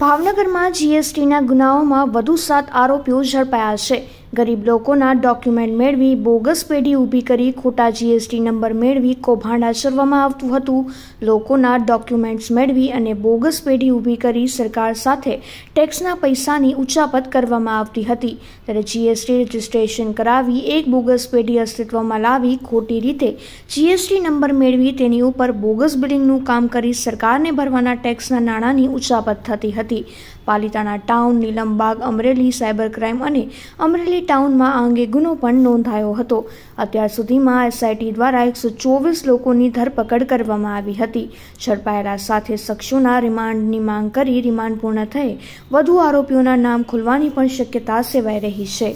ભાવનગરમાં જીએસટીના ગુનાઓમાં વધુ સાત આરોપીઓ ઝડપાયા છે ગરીબ લોકોના ડોક્યુમેન્ટ મેળવી બોગસ પેઢી ઊભી કરી ખોટા જીએસટી નંબર મેળવી કૌભાંડ આચરવામાં આવતું હતું લોકોના ડોક્યુમેન્ટ્સ મેળવી અને બોગસ પેઢી ઊભી કરી સરકાર સાથે ટેક્સના પૈસાની ઉચાપત કરવામાં આવતી હતી ત્યારે જીએસટી રજિસ્ટ્રેશન કરાવી એક બોગસ પેઢી અસ્તિત્વમાં લાવી ખોટી રીતે જીએસટી નંબર મેળવી તેની ઉપર બોગસ બિલિંગનું કામ કરી સરકારને ભરવાના ટેક્સના નાણાંની ઉચાપત થતી હતી Palitana town Nilambag Amreli cyber crime અને અમરેલી ડીડી ટાઉનમાં આ અંગે ગુનો પણ નોંધાયો હતો અત્યાર સુધીમાં એસઆઈટી દ્વારા એકસો ચોવીસ લોકોની ધરપકડ કરવામાં આવી હતી ઝડપાયેલા સાથે શખ્સોના રિમાન્ડની માંગ કરી રિમાન્ડ પૂર્ણ થઈ વધુ આરોપીઓના નામ ખુલવાની પણ શક્યતા સેવાઈ રહી છે